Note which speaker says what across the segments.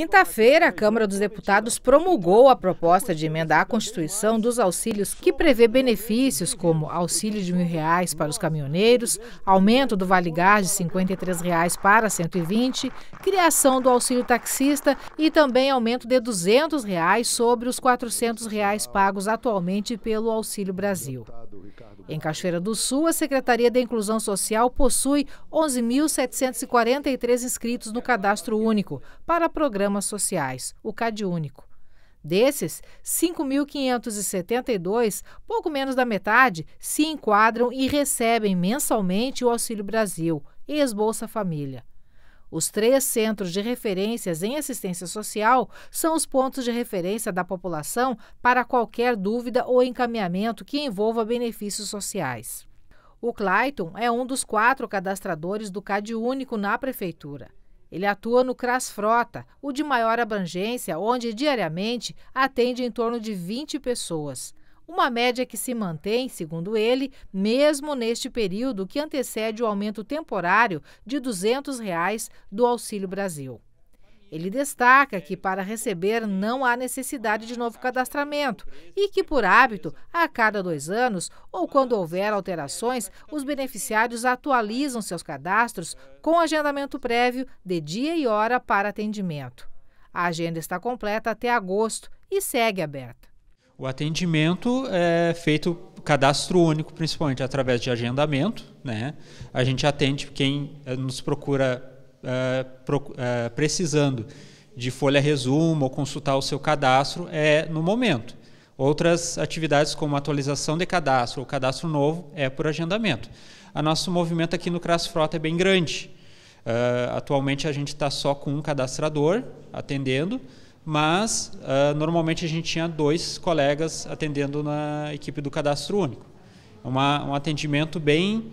Speaker 1: quinta-feira, a Câmara dos Deputados promulgou a proposta de emenda à Constituição dos auxílios que prevê benefícios como auxílio de mil reais para os caminhoneiros, aumento do Vale Gás de 53 reais para 120, criação do auxílio taxista e também aumento de 200 reais sobre os 400 reais pagos atualmente pelo Auxílio Brasil. Em Cachoeira do Sul, a Secretaria da Inclusão Social possui 11.743 inscritos no Cadastro Único para programas sociais, o CAD Único. Desses, 5.572, pouco menos da metade, se enquadram e recebem mensalmente o Auxílio Brasil e Esbolsa Família. Os três centros de referências em assistência social são os pontos de referência da população para qualquer dúvida ou encaminhamento que envolva benefícios sociais. O Clayton é um dos quatro cadastradores do CAD Único na Prefeitura. Ele atua no CRAS Frota, o de maior abrangência, onde diariamente atende em torno de 20 pessoas uma média que se mantém, segundo ele, mesmo neste período que antecede o aumento temporário de R$ 200 reais do Auxílio Brasil. Ele destaca que para receber não há necessidade de novo cadastramento e que, por hábito, a cada dois anos ou quando houver alterações, os beneficiários atualizam seus cadastros com agendamento prévio de dia e hora para atendimento. A agenda está completa até agosto e segue aberta.
Speaker 2: O atendimento é feito cadastro único, principalmente através de agendamento. Né? A gente atende quem eh, nos procura uh, eh, pro, uh, eh, precisando de folha resumo ou consultar o seu cadastro é no momento. Outras atividades, como atualização de cadastro ou cadastro novo, é por agendamento. O nosso movimento aqui no Crass Frota é bem grande. Uh, atualmente a gente está só com um cadastrador atendendo mas uh, normalmente a gente tinha dois colegas atendendo na equipe do cadastro único. É um atendimento bem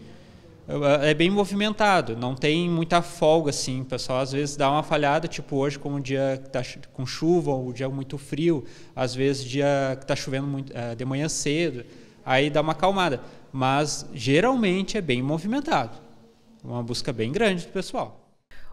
Speaker 2: é, é bem movimentado, não tem muita folga assim, o pessoal às vezes dá uma falhada, tipo hoje como um dia que tá com chuva ou um dia muito frio, às vezes dia que está chovendo muito, uh, de manhã cedo, aí dá uma acalmada, mas geralmente é bem movimentado. Uma busca bem grande do pessoal.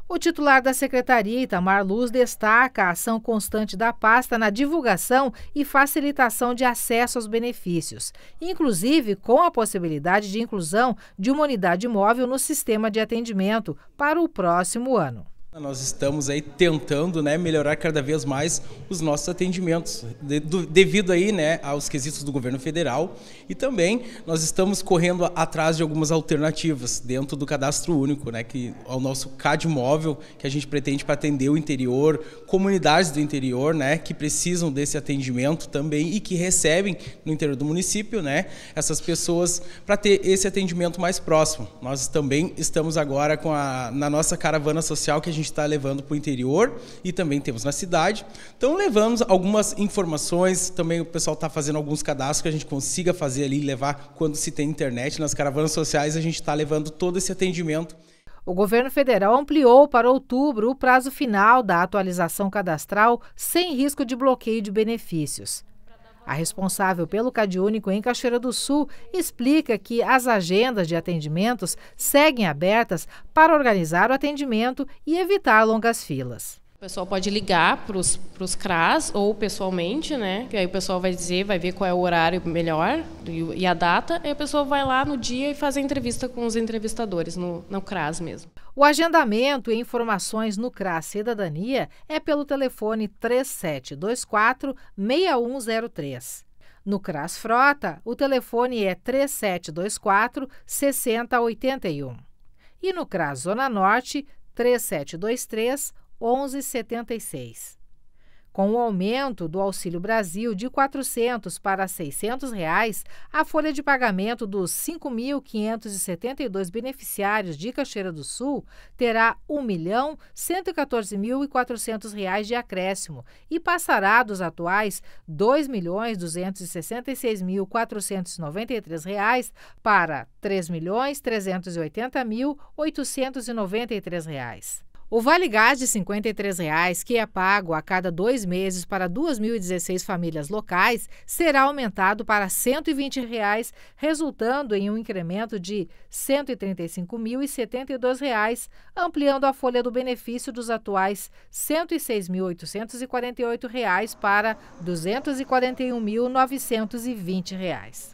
Speaker 1: O titular da secretaria, Itamar Luz, destaca a ação constante da pasta na divulgação e facilitação de acesso aos benefícios, inclusive com a possibilidade de inclusão de uma unidade móvel no sistema de atendimento para o próximo ano.
Speaker 3: Nós estamos aí tentando né, melhorar cada vez mais os nossos atendimentos, de, do, devido aí, né, aos quesitos do governo federal e também nós estamos correndo atrás de algumas alternativas dentro do cadastro único, né, que ao é nosso CAD móvel que a gente pretende para atender o interior, comunidades do interior né, que precisam desse atendimento também e que recebem no interior do município né, essas pessoas para ter esse atendimento mais próximo. Nós também estamos agora com a, na nossa caravana social que a gente gente está levando para o interior e também temos na cidade. Então levamos algumas informações, também o pessoal está fazendo alguns cadastros que a gente consiga fazer ali e levar quando se tem internet. Nas caravanas sociais a gente está levando todo esse atendimento.
Speaker 1: O governo federal ampliou para outubro o prazo final da atualização cadastral sem risco de bloqueio de benefícios. A responsável pelo CadÚnico em Cachoeira do Sul explica que as agendas de atendimentos seguem abertas para organizar o atendimento e evitar longas filas. O pessoal pode ligar para os CRAS ou pessoalmente, né? Que aí o pessoal vai dizer, vai ver qual é o horário melhor e a data. e a pessoa vai lá no dia e faz a entrevista com os entrevistadores no, no CRAS mesmo. O agendamento e informações no CRAS Cidadania é pelo telefone 3724 6103. No CRAS Frota, o telefone é 3724 6081. E no CRAS Zona Norte, 3723 1176. Com o aumento do Auxílio Brasil de R$ 400 para R$ 600, reais, a folha de pagamento dos 5.572 beneficiários de Caxeira do Sul terá R$ 1.114.400 reais de acréscimo e passará dos atuais R$ 2.266.493 reais para R$ 3.380.893. reais. O Vale Gás de R$ 53,00, que é pago a cada dois meses para 2.016 famílias locais, será aumentado para R$ 120,00, resultando em um incremento de R$ 135.072,00, ampliando a folha do benefício dos atuais R$ 106.848,00 para R$ 241.920,00.